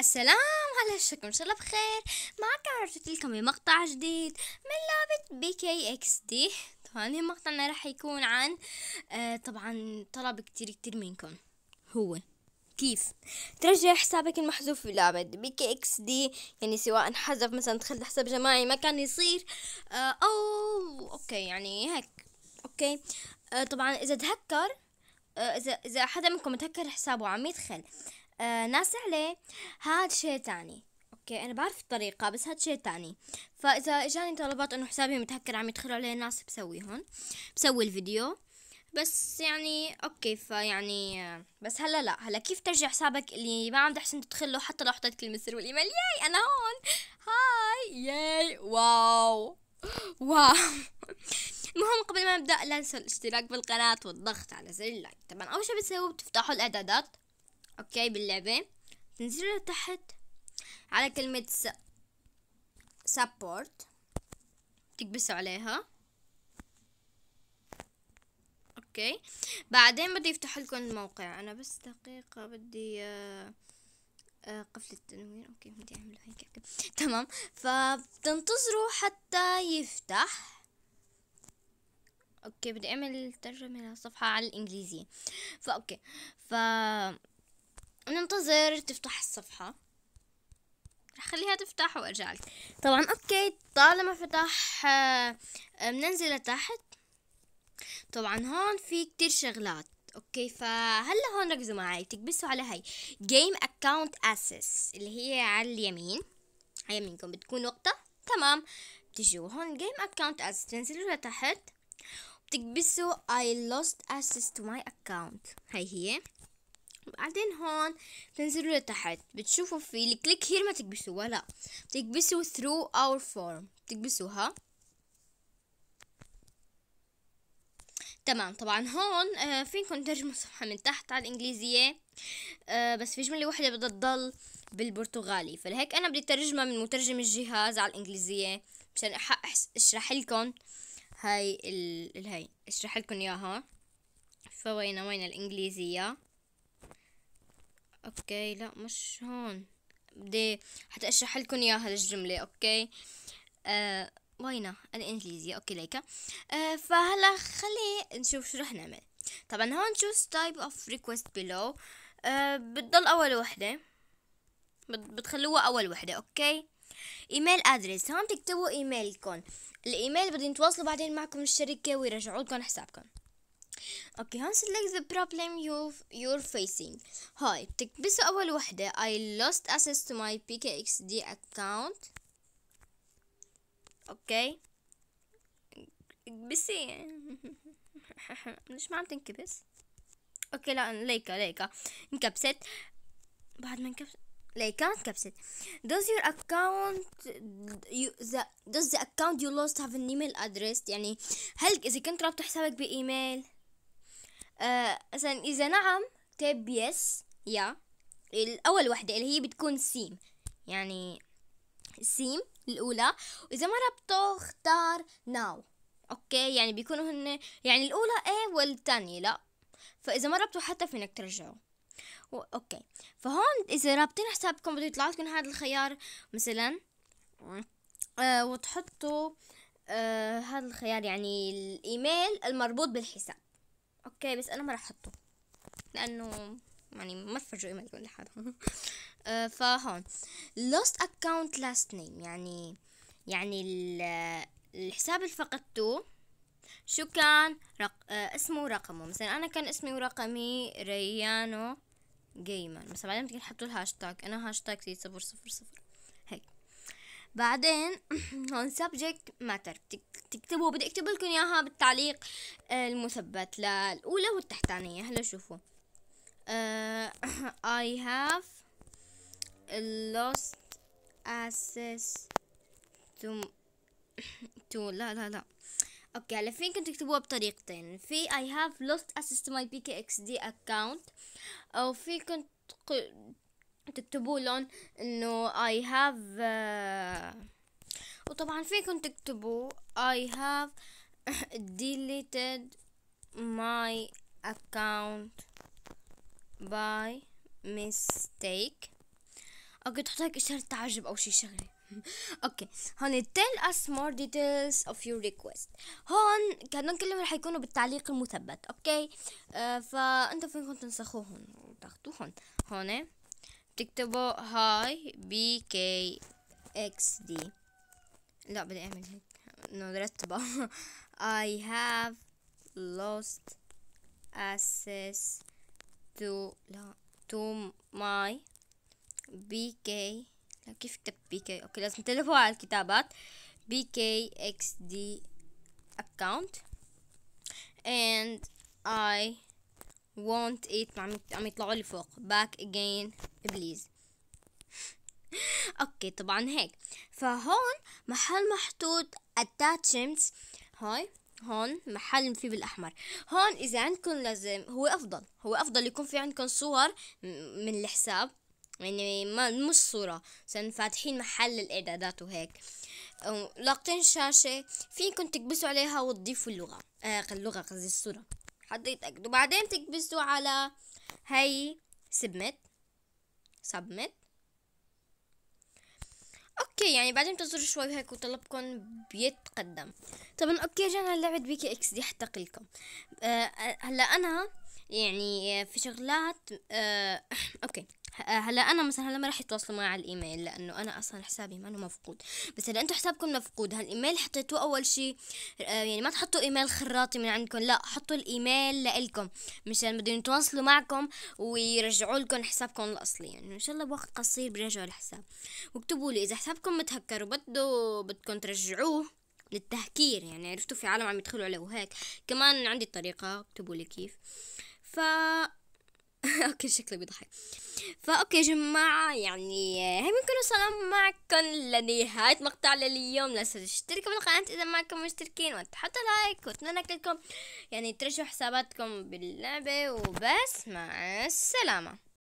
السلام عليكم ان شاء الله بخير معكم رجعت لكم بمقطع جديد من لعبة بي كي اكس دي طبعا مقطعنا راح يكون عن آه طبعا طلب كتير كتير منكم هو كيف ترجع حسابك المحذوف في لعبة بي كي اكس دي يعني سواء انحذف مثلا دخلت حساب جماعي ما كان يصير آه او اوكي يعني هيك اوكي آه طبعا اذا تهكر آه اذا اذا حدا منكم تهكر حسابه عم يدخل آه، ناس عليه هاد شيء تاني اوكي انا بعرف الطريقه بس هاد شيء تاني فاذا اجاني طلبات انه حسابي متهكر عم يدخلوا عليه ناس بسويهم بسوي الفيديو بس يعني اوكي فيعني آه، بس هلا لا هلا كيف ترجع حسابك اللي ما عم تحسن تدخله حتى لو حطيت كلمه سر والايميل ياي انا هون هاي ياي واو واو المهم قبل ما نبدا لا تنسوا الاشتراك بالقناه والضغط على زر اللايك طبعا اول شيء بتسووه بتفتحوا الاعدادات اوكي باللعبة تنزلوا لتحت على كلمة سبورت تكبسوا عليها اوكي بعدين بدي يفتح لكم الموقع انا بس دقيقة بدي آه، آه، قفل التنوير اوكي بدي اعمل هيك تمام فبتنتظروا حتى يفتح اوكي بدي اعمل ترجمة للصفحة على الانجليزية فا اوكي ف ننتظر تفتح الصفحة رح خليها تفتح وارجع لك طبعا اوكي طالما فتح بننزل آه، آه، لتحت طبعا هون في كتير شغلات اوكي فهلا هون ركزوا معي تكبسوا على هاي جيم اكاونت اسس اللي هي على اليمين على يمينكم بتكون نقطة تمام بتجوا هون جيم اكاونت اسس تنزلوا لتحت بتكبسوا I lost access to my account هاي هي بعدين هون تنزلوا لتحت بتشوفوا في الكليك هير ما تكبسوها لا بتكبسوا through our form بتكبسوها تمام طبعا هون آه فينكم ترجموا الصفحة من تحت على الإنجليزية آه بس في جملة واحدة بدها تضل بالبرتغالي فلهيك أنا بدي ترجمها من مترجم الجهاز على الإنجليزية مشان أشرح لكم هاي ال... هاي أشرح لكم إياها فوين وين الإنجليزية اوكي لا مش هون بدي حتى اشرح لكم اياها الجمله اوكي آه وينا الانجليزي اوكي ليكا آه فهلا خلي نشوف شو رح نعمل طبعا هون شو type of request below آه، بتضل اول وحده بتخلوها اول وحده اوكي ايميل ادرس هون تكتبوا ايميلكم الايميل بدي نتواصلوا بعدين معكم الشركه ويرجعوا لكم حسابكم اوكي هون select the problem you're facing هاي بتكبسوا اول وحدة I lost access to my PKXD account اوكي اكبسي ليش ما عم تنكبس اوكي لا ليكا ليكا انكبست بعد ما انكبست ليكا انكبست does your account you, the, does the account you lost have an email address يعني هل اذا كنت رابط حسابك بايميل مثلا آه اذا نعم تاب يس يا الاول وحده اللي هي بتكون سيم يعني سيم الاولى واذا ما ربطوا اختار ناو اوكي يعني بيكونوا هن يعني الاولى ايه والثانيه لا فاذا ما ربطوا حتى فينك ترجعوا و... اوكي فهون اذا رابطين حسابكم بده يطلع لكم هذا الخيار مثلا آه وتحطوا آه هذا الخيار يعني الايميل المربوط بالحساب اوكي بس انا ما راح احطه لانه يعني ما تفرجوا ايميل كل حدا فهون lost account last name يعني يعني الحساب اللي فقدته شو كان رق... آه اسمه ورقمه مثلا انا كان اسمي ورقمي ريانو جيمر مثلا بعدين بتقدر تحطوا الهاشتاج انا هاشتاج صفر صفر صفر بعدين هون subject matter تكتبوا بدي اكتب لكم اياها بالتعليق آه، المثبت للاولى والتحتانية هلا شوفوا uh, I have lost access to to لا لا لا اوكي هلا كنت تكتبوها بطريقتين في I have lost access to my PKXD account او في كنت تكتبوا لهم انه اي آه، هاف وطبعا فيكم تكتبوا I have deleted my account by mistake اوكي تحط هيك اشارة تعجب او شي شغلة اوكي هون tell us more details of your request هون كانوا كلهم رح يكونوا بالتعليق المثبت اوكي آه فانتوا فيكم تنسخوهم وتاخدوهم هون إيه؟ بتكتبوا هاي بي كي اكس دي لا بدي اعمل هيك انه نرتبه I have lost access to لا to my bk لا كيف كتبت bk اوكي لازم تلفوا على الكتابات bkxd account and I want it عم عم يطلعوا لي فوق back again ابليس اوكي طبعا هيك فهون محل محطوط attachments هاي هون محل في بالاحمر هون اذا عندكم لازم هو افضل هو افضل يكون في عندكم صور من الحساب يعني ما مش صورة مثلا فاتحين محل الإعدادات وهيك لاقطين شاشة فيكم تكبسوا عليها وتضيفوا اللغة آه اللغة قصدي الصورة حتى يتأكدوا بعدين تكبسوا على هاي سبمت سبميت اوكي يعني بعدين تنتظروا شوي هيك وطلبكم بيتقدم طبعا اوكي رجعنا لعبة بيكي اكس دي حتقي لكم أه هلا انا يعني في شغلات أه اوكي آه، هلا انا مثلا هلا ما راح يتواصلوا معي على الايميل لانه انا اصلا حسابي ما مفقود بس اذا انتم حسابكم مفقود هالايميل حطيتوه اول شيء آه، يعني ما تحطوا ايميل خراطي من عندكم لا حطوا الايميل لكم مشان بدهم يتواصلوا معكم ويرجعوا لكم حسابكم الاصلي يعني ان شاء الله بوقت قصير بيرجعوا الحساب واكتبوا لي اذا حسابكم متهكر وبده بدكم ترجعوه للتهكير يعني عرفتوا في عالم عم يدخلوا عليه وهيك كمان عندي طريقه اكتبوا لي كيف ف اوكي شكله بيضحك فاوكي يا جماعه يعني آه، هاي بنكون وصلنا معكم لنهايه مقطع لليوم لا تنسوا تشتركوا بالقناه اذا ما كنتم مشتركين وتحطوا لايك واتمنى كلكم يعني ترجعوا حساباتكم باللعبه وبس مع السلامه